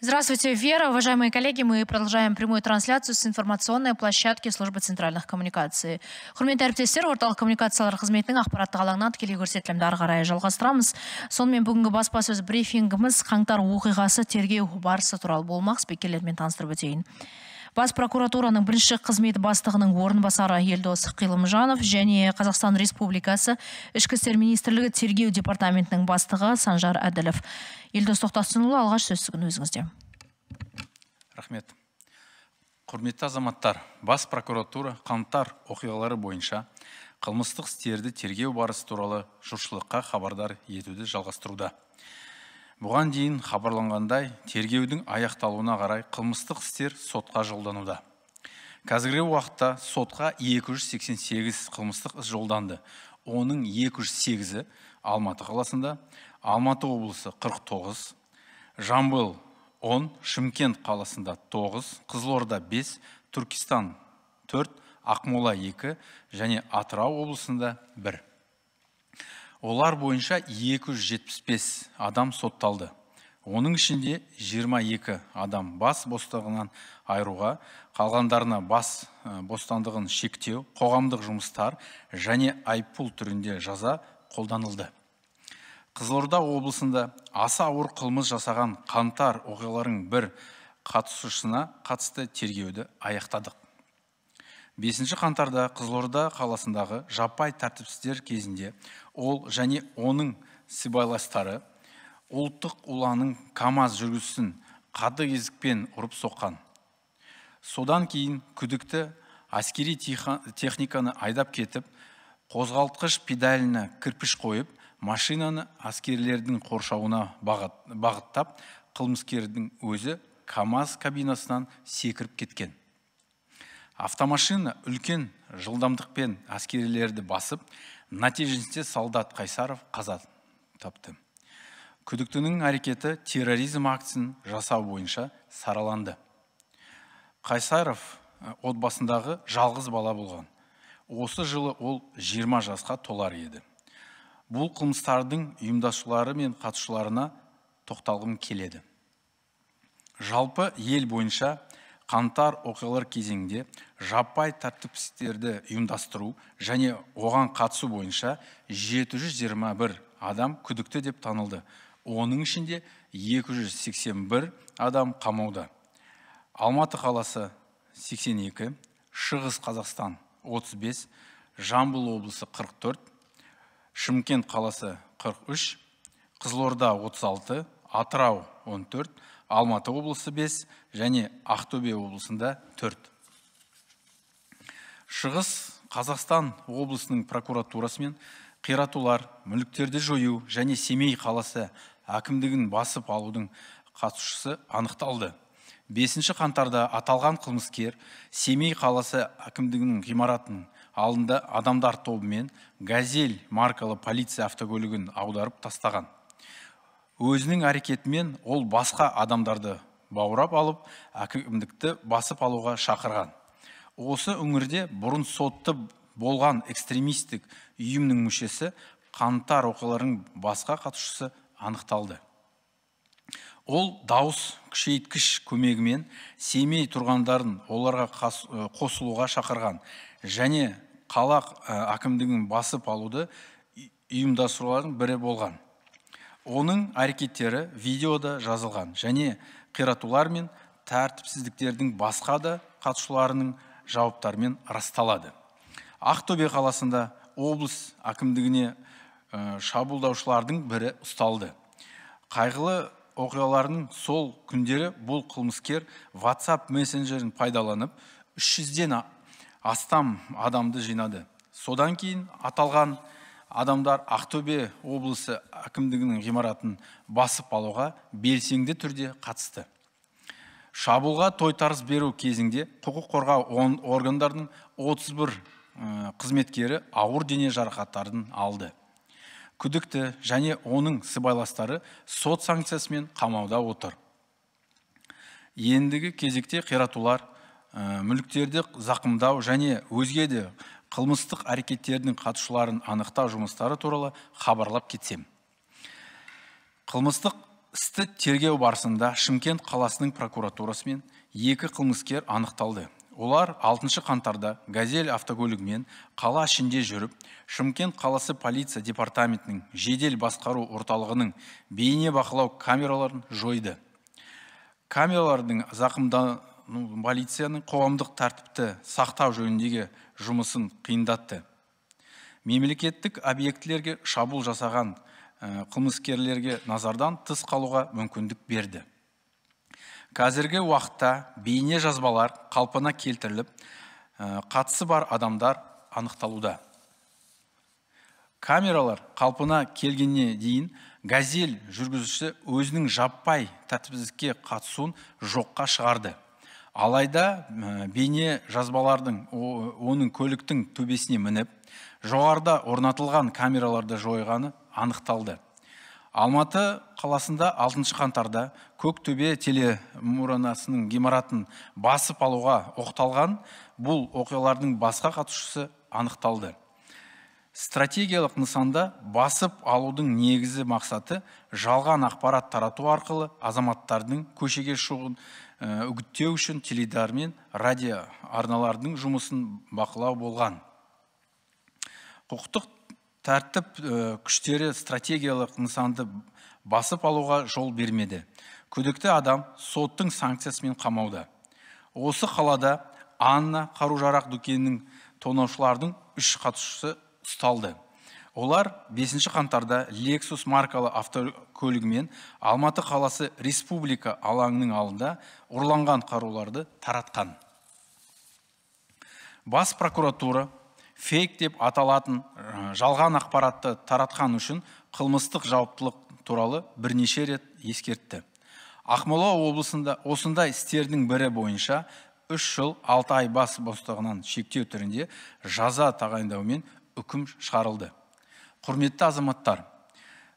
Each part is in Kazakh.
Здравствуйте, Вера. Уважаемые коллеги, мы продолжаем прямую трансляцию с информационной площадки службы центральных коммуникаций. Құрметті әріптестер, орталық коммуникациялар қызметінің ақпараттық алаңынан тікелей көрсетілімді ары қарай жалғастырамыз. Сонымен бүгінгі баспасөз брифингіміз қаңтар оқиғасы тергеу барысы туралы болмақ спикерлермен таныстырып өтейін. бас прокуратураның бірінші қызмет бастығының орынбасары елдос қилымжанов және қазақстан республикасы ішкі істер министрлігі тергеу департаментінің бастығы санжар әділов елдос тоқтасынұлы алғаш сөз сүгін өзіңізде рахмет құрметті азаматтар бас прокуратура қаңтар оқиғалары бойынша қылмыстық істерді тергеу барысы туралы жұртшылыққа хабардар етуді жалғастыруда бұған дейін хабарланғандай тергеудің аяқталуына қарай қылмыстық істер сотқа жолдануда қазіргі уақытта сотқа 288 қылмыстық іс жолданды оның 208-і алматы қаласында алматы облысы 49 жамбыл 10 шымкент қаласында 9 қызылорда 5 түркістан 4 ақмола 2 және атырау облысында 1 олар бойынша 275 адам сотталды оның ішінде 22 адам бас бостандығынан айыруға қалғандарына бас бостандығын шектеу қоғамдық жұмыстар және айыппұл түрінде жаза қолданылды қызылорда облысында аса ауыр қылмыс жасаған қантар оқиғаларының бір қатысушысына қатысты тергеуді аяқтадық бесінші қантарда Қызлорда қаласындағы жаппай тәртіпсіздер кезінде ол және оның сыбайластары ұлттық ұланың камаз жүргізісін қады кезікпен ұрып соққан содан кейін күдікті әскери техниканы айдап кетіп қозғалтқыш педаліне кірпіш қойып машинаны әскерлердің қоршауына бағыттап қылмыскердің өзі камаз кабинасынан секіріп кеткен автомашина үлкен жылдамдықпен әскерилерді басып нәтижесінде солдат қайсаров қаза тапты күдіктінің әрекеті терроризм актісін жасау бойынша сараланды қайсаров э, отбасындағы жалғыз бала болған осы жылы ол 20 жасқа толар еді бұл қылмыстардың ұйымдасушылары мен қатысушыларына тоқталғым келеді жалпы ел бойынша қантар оқиғалар кезеңінде жаппай тәртіпсіздіктерді ұйымдастыру және оған қатысу бойынша 721 адам күдікті деп танылды оның ішінде 281 адам қамауда алматы қаласы 82 шығыс қазақстан 35 жамбыл облысы 44 шымкент қаласы 43 қызылорда 36 атырау 14 алматы облысы 5 және ақтөбе облысында 4 шығыс қазақстан облысының прокуратурасымен мен қиратулар мүліктерді жою және семей қаласы әкімдігін басып алудың қатысушысы анықталды 5 қантарда аталған қылмыскер семей қаласы әкімдігінің ғимаратының алдында адамдар тобымен газель маркалы полиция автокөлігін аударып тастаған өзінің әрекетімен ол басқа адамдарды баурап алып әкімдікті басып алуға шақырған осы өңірде бұрын сотты болған экстремистік үйімнің мүшесі қантар оқиғаларының басқа қатысушысы анықталды ол дауыс күшейткіш көмегімен семей тұрғандарын оларға қосылуға шақырған және қалақ әкімдігін басып алуды ұйымдастырулардың бірі болған оның әрекеттері видеода жазылған және қиратулар мен тәртіпсіздіктердің басқа да қатысушыларының жауаптарымен расталады ақтөбе қаласында облыс әкімдігіне э, шабуылдаушылардың бірі ұсталды қайғылы оқиғалардың сол күндері бұл қылмыскер WhatsApp мессенджерін пайдаланып 300-ден астам адамды жинады содан кейін аталған адамдар ақтөбе облысы әкімдігінің ғимаратын басып алуға белсенді түрде қатысты шабуылға тойтарыс беру кезінде құқық қорғау органдарының 31 қызметкері ауыр дене жарақаттарын алды күдікті және оның сыбайластары сот санкциясымен қамауда отыр ендігі кезекте қиратулар мүліктерді зақымдау және өзге де қылмыстық әрекеттердің қатысушыларын анықтау жұмыстары туралы хабарлап кетсем қылмыстық істі тергеу барысында шымкент қаласының прокуратурасымен екі қылмыскер анықталды олар 6 қаңтарда газель автокөлігімен қала ішінде жүріп шымкент қаласы полиция департаментінің жедел басқару орталығының бейне бақылау камераларын жойды камералардың зақымда, ну, полицияның қоғамдық тәртіпті сақтау жөніндегі жұмысын қиындатты мемлекеттік объектілерге шабуыл жасаған э, қылмыскерлерге назардан тыс қалуға мүмкіндік берді қазіргі уақытта бейне жазбалар қалпына келтіріліп э, қатысы бар адамдар анықталуда камералар қалпына келгенне дейін газель жүргізушісі өзінің жаппай тәртіпсіздікке қатысуын жоққа шығарды алайда э, бейне жазбалардың оның көліктің төбесіне мініп жоғарда орнатылған камераларды жойғаны анықталды алматы қаласында 6 қаңтарда көктөбе телемұранасының гемаратын басып алуға оқталған бұл оқиғалардың басқа қатысушысы анықталды стратегиялық нысанда басып алудың негізі мақсаты жалған ақпарат тарату арқылы азаматтардың көшеге шығуын Э, үгіттеу үшін теледидар мен радио арналардың жұмысын бақылау болған құқықтық тәртіп э, күштері стратегиялық нысанды басып алуға жол бермеді күдікті адам соттың санкциясымен қамауда осы қалада анна қару жарақ дүкенінің тонаушылардың үш қатысушысы ұсталды олар 5 қантарда Lexus маркалы автокөлігімен Алматы қаласы республика алаңының алында ұрланған қаруларды таратқан. Бас прокуратура фейк деп аталатын жалған ақпаратты таратқан үшін қылмыстық жауаптылық туралы бірнеше рет ескертті. Ақмола облысында осындай істердің бірі бойынша үш жыл алты ай бас бостығынан шектеу түрінде жаза тағайындаумен үкім шығарылды құрметті азаматтар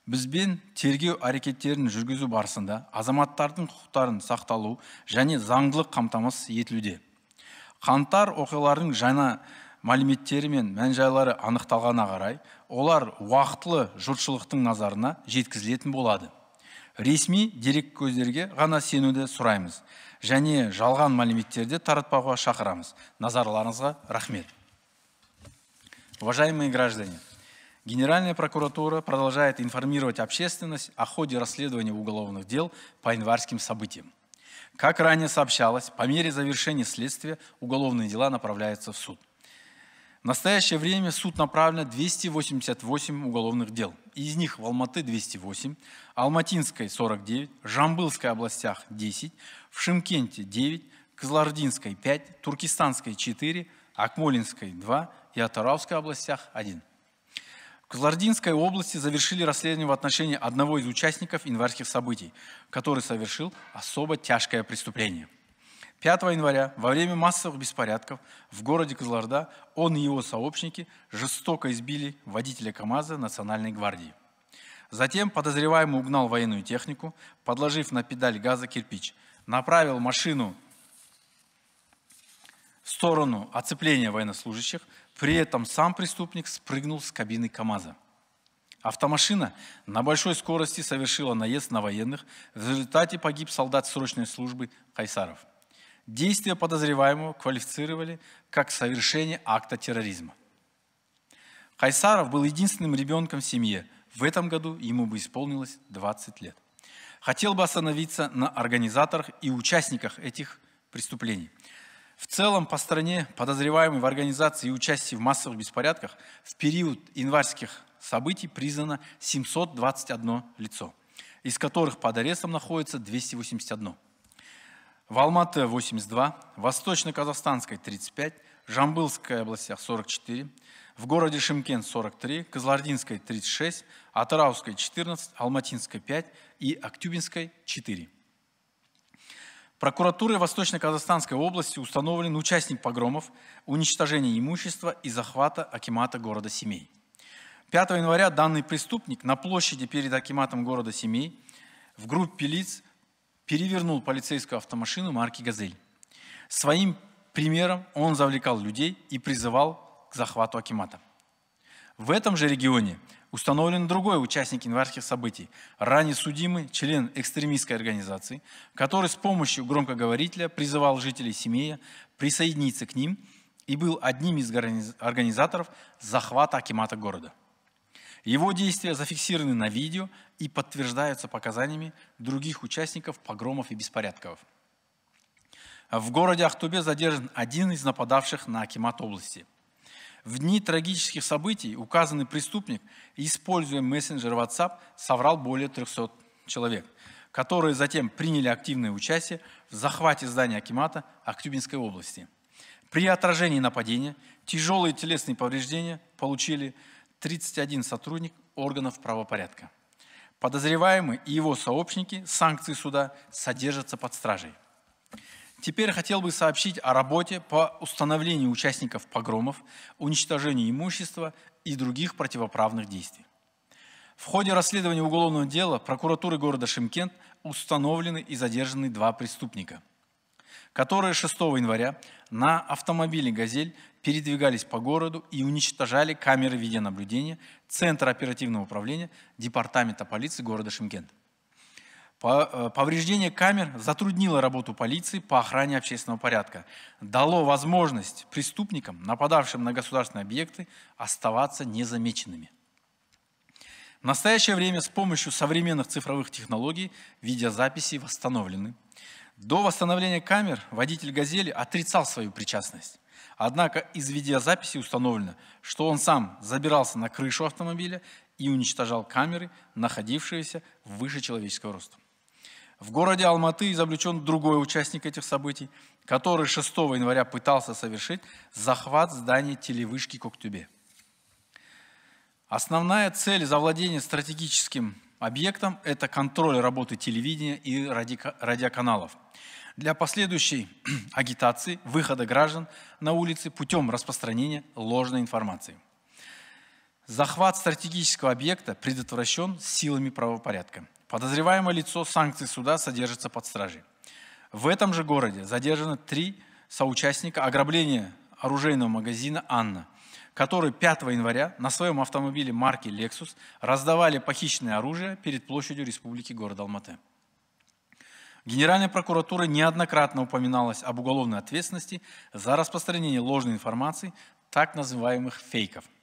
бізбен тергеу әрекеттерін жүргізу барысында азаматтардың құқықтарын сақталу және заңдылық қамтамасыз етілуде қаңтар оқиғалардың жаңа мәліметтері мен мән жайлары анықталғанына қарай олар уақытылы жұртшылықтың назарына жеткізілетін болады ресми дереккөздерге ғана сенуді сұраймыз және жалған мәліметтерді таратпауға шақырамыз назарларыңызға рахмет уважаемые граждане Генеральная прокуратура продолжает информировать общественность о ходе расследования уголовных дел по январским событиям. Как ранее сообщалось, по мере завершения следствия уголовные дела направляются в суд. В настоящее время суд направлено 288 уголовных дел. Из них в Алматы 208, Алматинской 49, Жамбылской областях 10, в Шимкенте 9, Казлардинской 5, Туркестанской 4, Акмолинской 2 и Атаравской областях 1. Кызылординской области завершили расследование в отношении одного из участников январских событий, который совершил особо тяжкое преступление. 5 января во время массовых беспорядков в городе Кызылорда он и его сообщники жестоко избили водителя КАМАЗа Национальной гвардии. Затем подозреваемый угнал военную технику, подложив на педаль газа кирпич, направил машину в сторону оцепления военнослужащих, при этом сам преступник спрыгнул с кабины КАМАЗа. Автомашина на большой скорости совершила наезд на военных. В результате погиб солдат срочной службы Хайсаров. Действия подозреваемого квалифицировали как совершение акта терроризма. Хайсаров был единственным ребенком в семье. В этом году ему бы исполнилось 20 лет. Хотел бы остановиться на организаторах и участниках этих преступлений – в целом по стране подозреваемый в организации и участии в массовых беспорядках в период январских событий признано 721 лицо, из которых под арестом находится 281. В Алматы 82, Восточно-Казахстанской 35, Жамбылской области 44, в городе Шимкент 43, Козлардинской 36, Атырауская 14, Алматинской 5 и Актюбинской 4. Прокуратурой Восточно-Казахстанской области установлен участник погромов, уничтожения имущества и захвата Акимата города Семей. 5 января данный преступник на площади перед Акиматом города Семей в группе лиц перевернул полицейскую автомашину марки «Газель». Своим примером он завлекал людей и призывал к захвату Акимата. В этом же регионе Установлен другой участник январских событий, ранее судимый член экстремистской организации, который с помощью громкоговорителя призывал жителей семьи присоединиться к ним и был одним из организаторов захвата Акимата города. Его действия зафиксированы на видео и подтверждаются показаниями других участников погромов и беспорядков. В городе Ахтубе задержан один из нападавших на Акимат области – в дни трагических событий указанный преступник, используя мессенджер WhatsApp, соврал более 300 человек, которые затем приняли активное участие в захвате здания Акимата Актюбинской области. При отражении нападения тяжелые телесные повреждения получили 31 сотрудник органов правопорядка. Подозреваемый и его сообщники санкции суда содержатся под стражей. Теперь хотел бы сообщить о работе по установлению участников погромов, уничтожению имущества и других противоправных действий. В ходе расследования уголовного дела прокуратуры города Шимкент установлены и задержаны два преступника, которые 6 января на автомобиле «Газель» передвигались по городу и уничтожали камеры видеонаблюдения Центра оперативного управления Департамента полиции города Шимкент. Э, повреждение камер затруднило работу полиции по охране общественного порядка, дало возможность преступникам, нападавшим на государственные объекты, оставаться незамеченными. В настоящее время с помощью современных цифровых технологий видеозаписи восстановлены. До восстановления камер водитель «Газели» отрицал свою причастность. Однако из видеозаписи установлено, что он сам забирался на крышу автомобиля и уничтожал камеры, находившиеся выше человеческого роста. В городе Алматы изобличен другой участник этих событий, который 6 января пытался совершить захват здания телевышки Коктюбе. Основная цель завладения стратегическим объектом – это контроль работы телевидения и радиоканалов. Для последующей агитации, выхода граждан на улицы путем распространения ложной информации. Захват стратегического объекта предотвращен силами правопорядка. Подозреваемое лицо санкций суда содержится под стражей. В этом же городе задержаны три соучастника ограбления оружейного магазина «Анна», которые 5 января на своем автомобиле марки Lexus раздавали похищенное оружие перед площадью республики города Алматы. Генеральная прокуратура неоднократно упоминалась об уголовной ответственности за распространение ложной информации, так называемых фейков –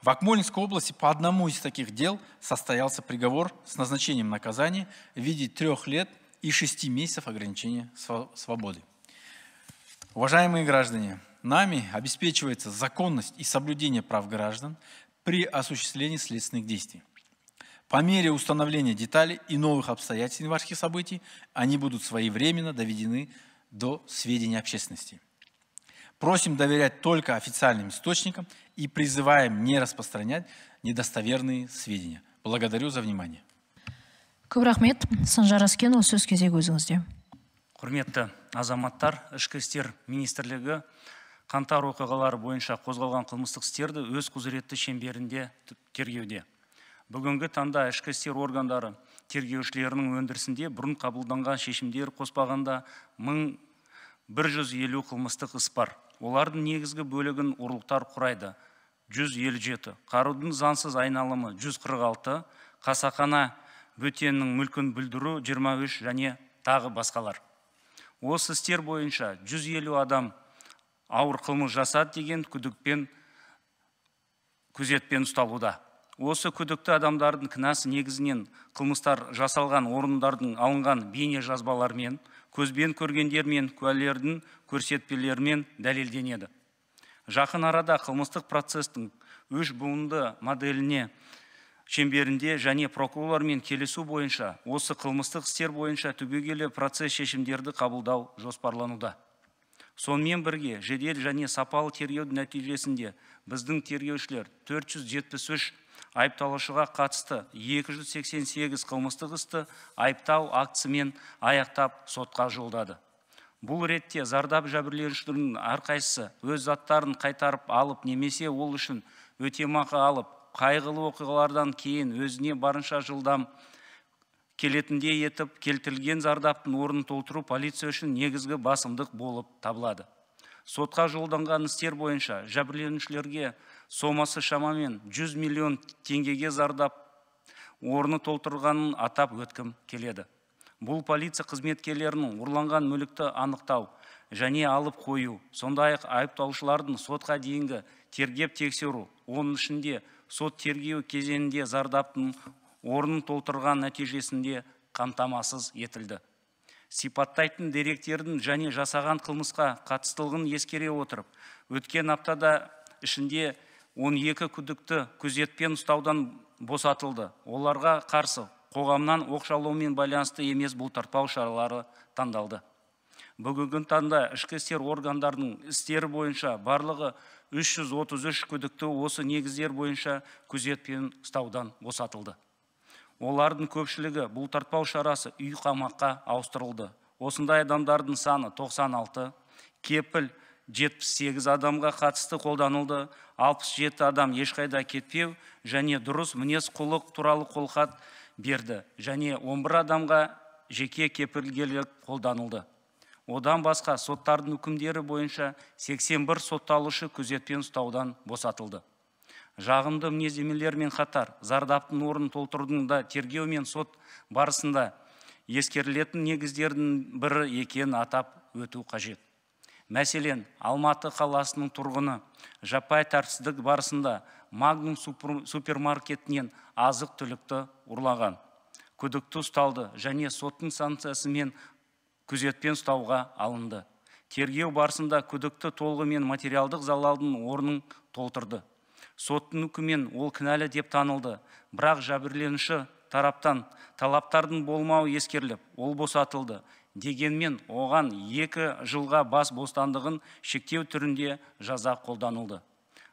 в Акмолинской области по одному из таких дел состоялся приговор с назначением наказания в виде трех лет и шести месяцев ограничения свободы. Уважаемые граждане, нами обеспечивается законность и соблюдение прав граждан при осуществлении следственных действий. По мере установления деталей и новых обстоятельств январских событий они будут своевременно доведены до сведения общественности – Просим доверять только официальным источникам и призываем не распространять недостоверные сведения. Благодарю за внимание. көп рахмет санжар әскенұлы сөз кезегі өзіңізде құрметті азаматтар ішкі істер министрлігі қаңтар оқиғалары бойынша қозғалған қылмыстық істерді өз құзыретті шеңберінде тергеуде бүгінгі таңда ішкі істер органдары тергеушілерінің өндірісінде бұрын қабылданған шешімдер қоспағанда мың бір жүз елу қылмыстық іс бар олардың негізгі бөлігін ұрлықтар құрайды 157 қарудың зансыз айналымы 146 қасақана бөтеннің мүлкін бүлдіру 23 және тағы басқалар осы істер бойынша 150 адам ауыр қылмыс жасады деген күдікпен күзетпен ұсталуда осы күдікті адамдардың кінасы негізінен қылмыстар жасалған орындардың алынған бейне жазбалармен көзбен көргендер мен куәлердің көрсетпелерімен дәлелденеді жақын арада қылмыстық процестің үш буынды моделіне шеңберінде және прокурорлармен келісу бойынша осы қылмыстық істер бойынша түбегейлі процесс шешімдерді қабылдау жоспарлануда сонымен бірге жедел және сапалы тергеудің нәтижесінде біздің тергеушілер 473 айыпталушыға қатысты 288 қылмыстық істі айыптау актісімен аяқтап сотқа жолдады бұл ретте зардап жәбірленушілердің әрқайсысы өз заттарын қайтарып алып немесе ол үшін өтемақы алып қайғылы оқиғалардан кейін өзіне барынша жылдам келетіндей етіп келтірілген зардаптың орнын толтыру полиция үшін негізгі басымдық болып табылады сотқа жолданған істер бойынша жәбірленушілерге сомасы шамамен 100 миллион теңгеге зардап орны толтырғанын атап өткім келеді бұл полиция қызметкерлерінің ұрланған мүлікті анықтау және алып қою сондай ақ айыпталушылардың сотқа дейінгі тергеп тексеру оның ішінде сот тергеу кезеңінде зардаптың орнын толтырған нәтижесінде қамтамасыз етілді сипаттайтын деректердің және жасаған қылмысқа қатыстылғын ескере отырып өткен аптада ішінде 12 күдікті күзетпен ұстаудан босатылды оларға қарсы қоғамнан оқшаулаумен байланысты емес бұлтартпау шаралары таңдалды бүгінгі таңда ішкі істер органдарының істері бойынша барлығы 333 күдікті осы негіздер бойынша күзетпен ұстаудан босатылды олардың көпшілігі бұл тартпау шарасы үй қамаққа ауыстырылды осындай адамдардың саны 96 кепіл 78 адамға қатысты қолданылды 67 адам ешқайда кетпеу және дұрыс мінез құлық туралы қолхат берді және 11 адамға жеке кепілгерлік қолданылды одан басқа соттардың үкімдері бойынша 81 сотталушы күзетпен ұстаудан босатылды жағымды мінездемелермен қатар зардаптың орнын толтырудың да тергеу мен сот барысында ескерілетін негіздердің бірі екенін атап өту қажет мәселен алматы қаласының тұрғыны жаппай тәртіпсіздік барысында магнум супермаркетінен азық түлікті ұрлаған күдікті ұсталды және соттың санкциясымен күзетпен ұстауға алынды тергеу барысында күдікті толығымен материалдық залалдың орнын толтырды соттың үкімен ол кінәлі деп танылды бірақ жәбірленуші тараптан талаптардың болмауы ескеріліп ол босатылды дегенмен оған екі жылға бас бостандығын шектеу түрінде жаза қолданылды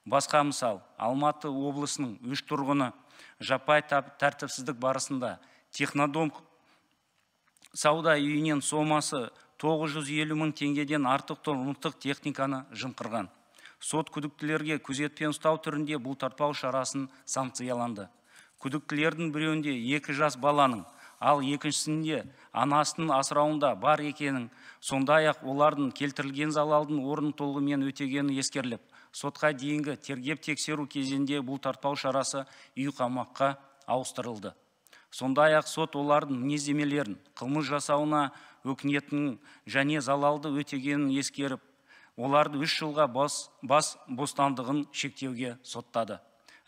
басқа мысал алматы облысының үш тұрғыны жаппай тәртіпсіздік барысында технодом сауда үйінен сомасы 950 мың теңгеден артық тұрмыстық техниканы жымқырған сот күдіктілерге күзетпен ұстау түрінде бұл тартпау шарасын санкцияланды күдіктілердің біреуінде екі жас баланың ал екіншісінде анасының асырауында бар екенін сондай ақ олардың келтірілген залалдың орнын толығымен өтегені ескеріліп сотқа дейінгі тергеп тексеру кезінде бұл тартпау шарасы үй қамаққа ауыстырылды сондай ақ сот олардың мінездемелерін қылмыс жасауына өкінетінін және залалды өтегенін ескеріп оларды үш жылға бас, бас бостандығын шектеуге соттады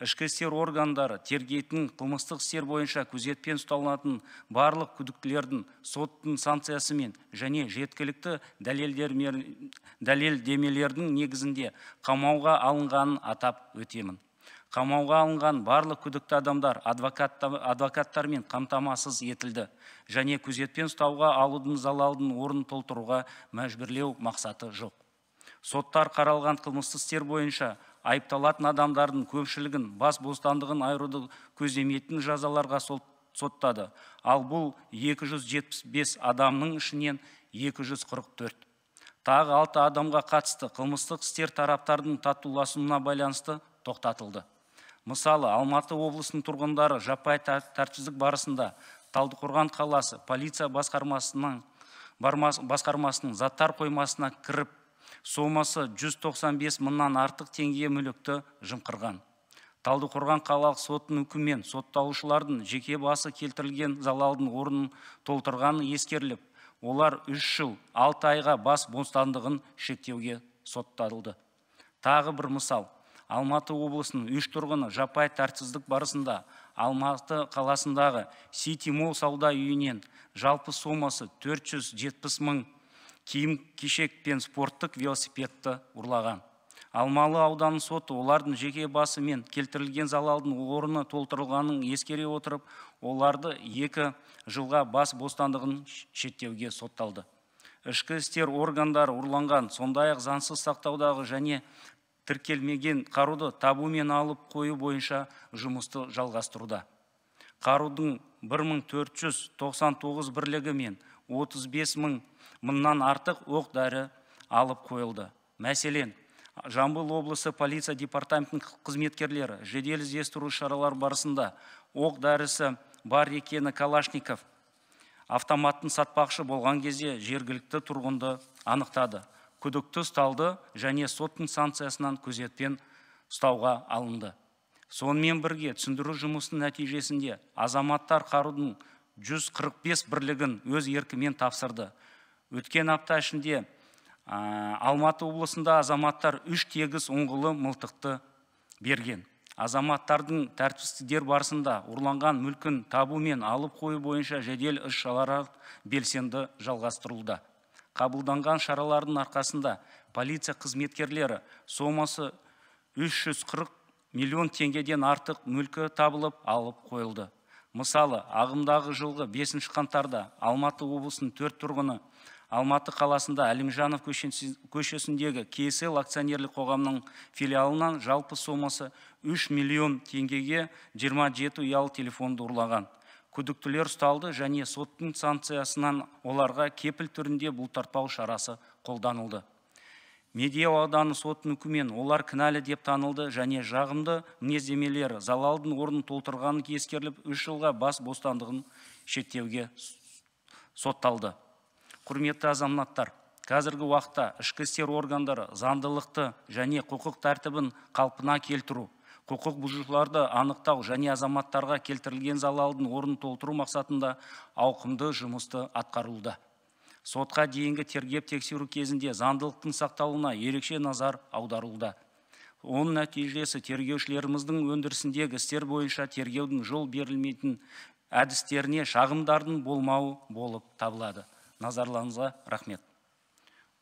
ішкі істер органдары тергейтін қылмыстық істер бойынша күзетпен ұсталатын барлық күдіктілердің соттың санкциясымен және жеткілікті дәлелдемелердің негізінде қамауға алынғанын атап өтемін қамауға алынған барлық күдікті адамдар адвокатта, адвокаттармен қамтамасыз етілді және күзетпен ұстауға алудың залалдың орнын толтыруға мәжбүрлеу мақсаты жоқ соттар қаралған қылмыстық істер бойынша айыпталатын адамдардың көпшілігін бас бостандығын айыруды көздемейтін жазаларға соттады ал бұл 275 адамның ішінен 244 тағы алты адамға қатысты қылмыстық істер тараптардың татуласуына байланысты тоқтатылды мысалы алматы облысының тұрғындары жаппай тәртіпсіздік барысында талдықорған қаласы полиция басқармасының басқармасының заттар қоймасына кіріп сомасы 195 мыңнан артық теңге мүлікті жымқырған талдықорған қалалық сотының үкімімен сотталушылардың жеке басы келтірілген залалдың орнын толтырғаны ескеріліп олар үш жыл 6 айға бас бостандығын шектеуге сотталды тағы бір мысал алматы облысының үш тұрғыны жапай тәртіпсіздік барысында алматы қаласындағы сити мол сауда үйінен жалпы сомасы 470 мың киім кешек пен спорттық велосипедті ұрлаған алмалы ауданы соты олардың жеке басы мен келтірілген залалдың орны толтырылғанын ескере отырып оларды екі жылға бас бостандығын шеттеуге сотталды ішкі істер органдары ұрланған сондай ақ заңсыз сақтаудағы және тіркелмеген қаруды табу мен алып қою бойынша жұмысты жалғастыруда қарудың 1499 бірлігі мен 35 мың мыңнан артық оқ дәрі алып қойылды мәселен жамбыл облысы полиция департаментінің қызметкерлері жедел іздестіру шаралары барысында оқ дәрісі бар екені калашников автоматын сатпақшы болған кезде жергілікті тұрғынды анықтады күдікті ұсталды және соттың санкциясынан күзетпен ұстауға алынды сонымен бірге түсіндіру жұмысының нәтижесінде азаматтар қарудың 145 бірлігін өз еркімен тапсырды өткен апта ішінде алматы облысында азаматтар үш тегіз оңғылы мылтықты берген азаматтардың тәртіпсіздіктер барысында ұрланған мүлкін табу мен алып қою бойынша жедел іс белсенді жалғастырылды. қабылданған шаралардың арқасында полиция қызметкерлері сомасы 340 миллион теңгеден артық мүлкі табылып алып қойылды мысалы ағымдағы жылғы 5 қаңтарда алматы облысының төрт тұрғыны алматы қаласында әлімжанов көшесіндегі ксл акционерлік қоғамның филиалынан жалпы сомасы 3 миллион теңгеге 27 ұялы телефонды ұрлаған күдіктілер ұсталды және соттың санкциясынан оларға кепіл түрінде бұлтартпау шарасы қолданылды медеу ауданы сотының үкімімен олар кінәлі деп танылды және жағымды мінездемелері залалдың орнын толтырғаны ескеріліп үш жылға бас бостандығын шектеуге сотталды құрметті азаматтар қазіргі уақытта ішкі істер органдары заңдылықты және құқық тәртібін қалпына келтіру құқық бұзушыларды анықтау және азаматтарға келтірілген залалдың орнын толтыру мақсатында ауқымды жұмысты атқаруда сотқа дейінгі тергеп тексеру кезінде заңдылықтың сақталуына ерекше назар аударылды оның нәтижесі тергеушілеріміздің өндірісіндегі істер бойынша тергеудің жол берілмейтін әдістеріне шағымдардың болмауы болып табылады назарларыңызға рахмет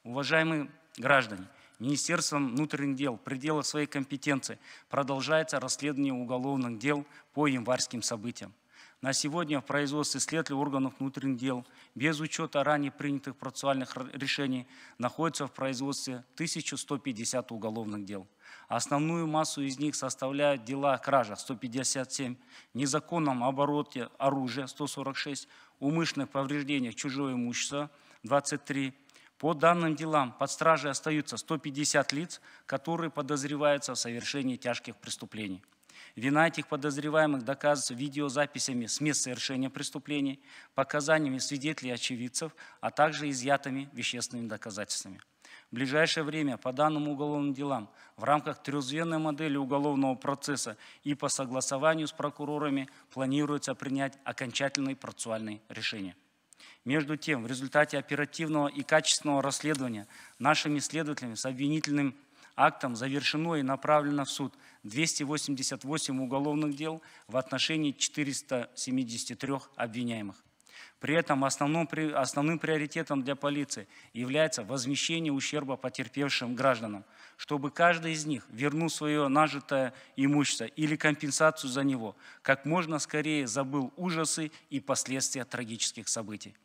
уважаемые граждане министерством внутренних дел в пределах своей компетенции продолжается расследование уголовных дел по январским событиям на сегодня в производстве следствия органов внутренних дел без учета ранее принятых процессуальных решений находится в производстве 1150 уголовных дел. Основную массу из них составляют дела о кражах 157, незаконном обороте оружия 146, умышленных повреждениях чужого имущества 23, по данным делам под стражей остаются 150 лиц, которые подозреваются в совершении тяжких преступлений. Вина этих подозреваемых доказывается видеозаписями с мест совершения преступлений, показаниями свидетелей и очевидцев, а также изъятыми вещественными доказательствами. В ближайшее время по данным уголовным делам в рамках трехзвенной модели уголовного процесса и по согласованию с прокурорами планируется принять окончательные процессуальные решения. Между тем, в результате оперативного и качественного расследования нашими следователями с обвинительным актом завершено и направлено в суд 288 уголовных дел в отношении 473 обвиняемых. При этом основным, основным приоритетом для полиции является возмещение ущерба потерпевшим гражданам, чтобы каждый из них вернул свое нажитое имущество или компенсацию за него, как можно скорее забыл ужасы и последствия трагических событий.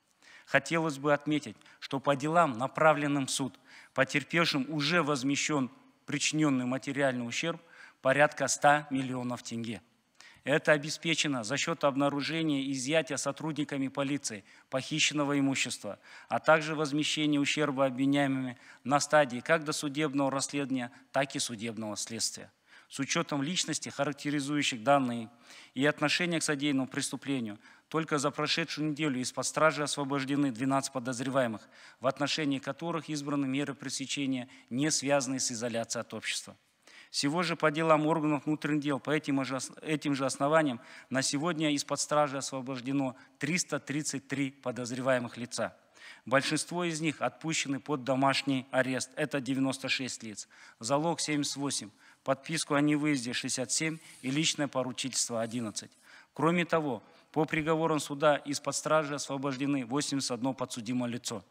Хотелось бы отметить, что по делам, направленным в суд, потерпевшим уже возмещен причиненный материальный ущерб порядка 100 миллионов тенге. Это обеспечено за счет обнаружения и изъятия сотрудниками полиции похищенного имущества, а также возмещения ущерба обвиняемыми на стадии как досудебного расследования, так и судебного следствия. С учетом личности, характеризующих данные и отношения к содеянному преступлению, только за прошедшую неделю из-под стражи освобождены 12 подозреваемых, в отношении которых избраны меры пресечения, не связанные с изоляцией от общества. Всего же по делам органов внутренних дел по этим же, этим же основаниям на сегодня из-под стражи освобождено 333 подозреваемых лица. Большинство из них отпущены под домашний арест, это 96 лиц, залог 78, подписку о невыезде 67 и личное поручительство 11. Кроме того, по приговорам суда из-под стражи освобождены 81 подсудимое лицо.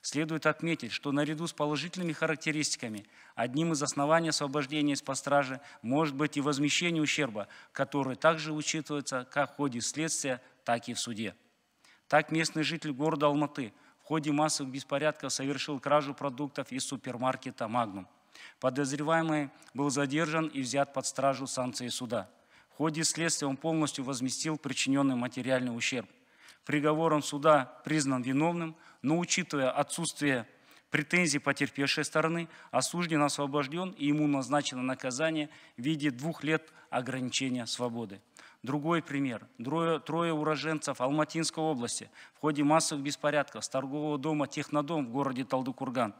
Следует отметить, что наряду с положительными характеристиками одним из оснований освобождения из-под стражи может быть и возмещение ущерба, который также учитывается как в ходе следствия, так и в суде. Так местный житель города Алматы в ходе массовых беспорядков совершил кражу продуктов из супермаркета «Магнум». Подозреваемый был задержан и взят под стражу санкции суда – в ходе следствия он полностью возместил причиненный материальный ущерб. Приговором суда признан виновным, но учитывая отсутствие претензий потерпевшей стороны, осужден освобожден и ему назначено наказание в виде двух лет ограничения свободы. Другой пример. Трое, трое уроженцев Алматинской области в ходе массовых беспорядков с торгового дома «Технодом» в городе Талдыкурган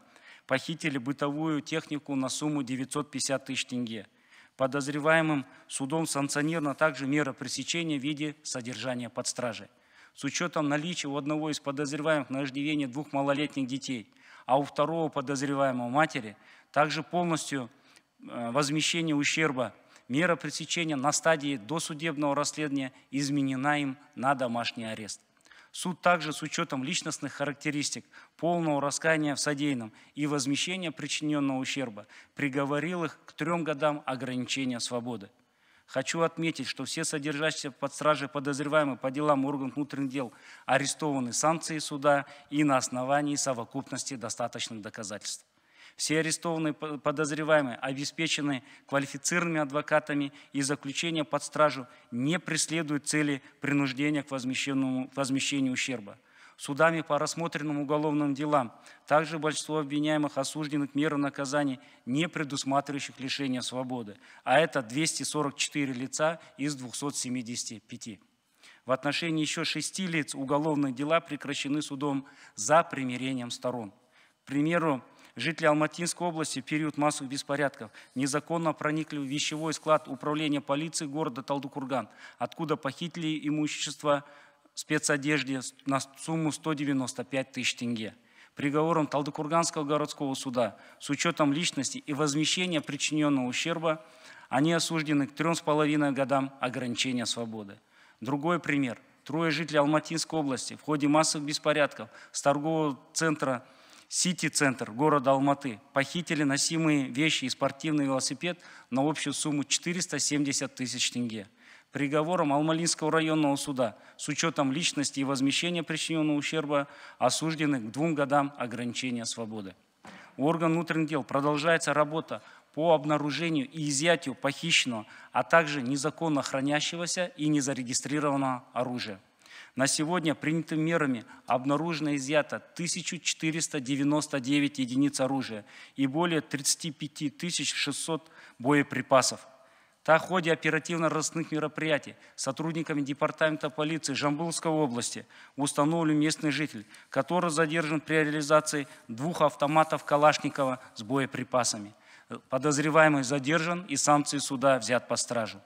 похитили бытовую технику на сумму 950 тысяч тенге – Подозреваемым судом санкционирована также мера пресечения в виде содержания под стражей. С учетом наличия у одного из подозреваемых на двух малолетних детей, а у второго подозреваемого матери, также полностью э, возмещение ущерба мера пресечения на стадии досудебного расследования изменена им на домашний арест. Суд также с учетом личностных характеристик, полного раскаяния в содеянном и возмещения причиненного ущерба приговорил их к трем годам ограничения свободы. Хочу отметить, что все содержащиеся под стражей подозреваемые по делам органов внутренних дел арестованы санкцией суда и на основании совокупности достаточных доказательств. Все арестованные подозреваемые обеспечены квалифицированными адвокатами и заключение под стражу не преследует цели принуждения к возмещению ущерба судами по рассмотренным уголовным делам. Также большинство обвиняемых осуждены к мерам наказания, не предусматривающих лишения свободы, а это 244 лица из 275. В отношении еще шести лиц уголовные дела прекращены судом за примирением сторон. К примеру, Жители Алматинской области в период массовых беспорядков незаконно проникли в вещевой склад управления полиции города Талдукурган, откуда похитили имущество спецодежды на сумму 195 тысяч тенге. Приговором Талдукурганского городского суда с учетом личности и возмещения причиненного ущерба они осуждены к трем с половиной годам ограничения свободы. Другой пример. Трое жителей Алматинской области в ходе массовых беспорядков с торгового центра Сити-центр города Алматы. Похитили носимые вещи и спортивный велосипед на общую сумму 470 тысяч тенге. Приговором Алмалинского районного суда с учетом личности и возмещения причиненного ущерба осуждены к двум годам ограничения свободы. У орган внутренних дел продолжается работа по обнаружению и изъятию похищенного, а также незаконно хранящегося и незарегистрированного оружия. На сегодня принятыми мерами обнаружено изъято 1499 единиц оружия и более 35 600 боеприпасов. Так, в ходе оперативно-розыскных мероприятий сотрудниками Департамента полиции Жамбылской области установлен местный житель, который задержан при реализации двух автоматов Калашникова с боеприпасами. Подозреваемый задержан и санкции суда взят по стражу.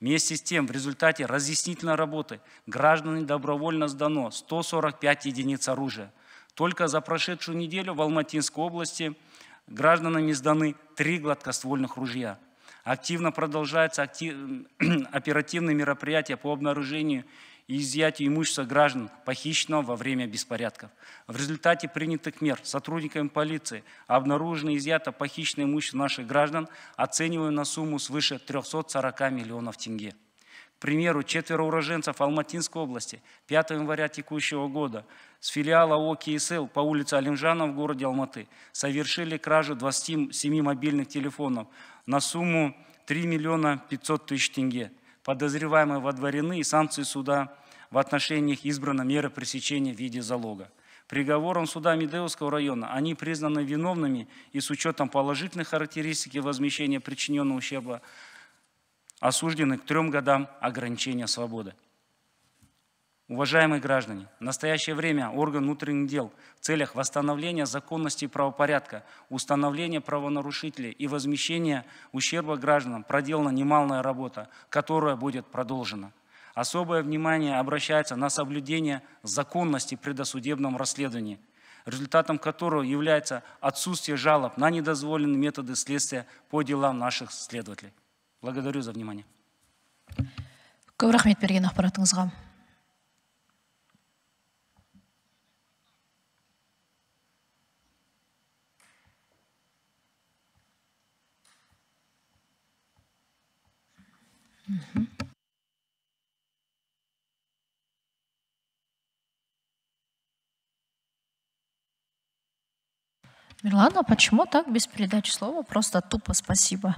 Вместе с тем, в результате разъяснительной работы гражданам добровольно сдано 145 единиц оружия. Только за прошедшую неделю в Алматинской области гражданам сданы три гладкоствольных ружья. Активно продолжаются оперативные мероприятия по обнаружению и изъятию имущества граждан, похищенного во время беспорядков. В результате принятых мер сотрудниками полиции обнаружено изъято похищенное имущество наших граждан, оцениваем на сумму свыше 340 миллионов тенге. К примеру, четверо уроженцев Алматинской области 5 января текущего года с филиала ОКСЛ по улице Алимжана в городе Алматы совершили кражу 27 мобильных телефонов на сумму 3 миллиона 500 тысяч тенге – подозреваемые водворены и санкции суда в отношении их избрана мера пресечения в виде залога. Приговором суда Медеевского района они признаны виновными и с учетом положительных характеристик возмещения причиненного ущерба осуждены к трем годам ограничения свободы. Уважаемые граждане, в настоящее время орган внутренних дел в целях восстановления законности и правопорядка, установления правонарушителей и возмещения ущерба гражданам проделана немалая работа, которая будет продолжена. Особое внимание обращается на соблюдение законности при досудебном расследовании, результатом которого является отсутствие жалоб на недозволенные методы следствия по делам наших следователей. Благодарю за внимание. Угу. Милана, почему так без передачи слова? Просто тупо спасибо.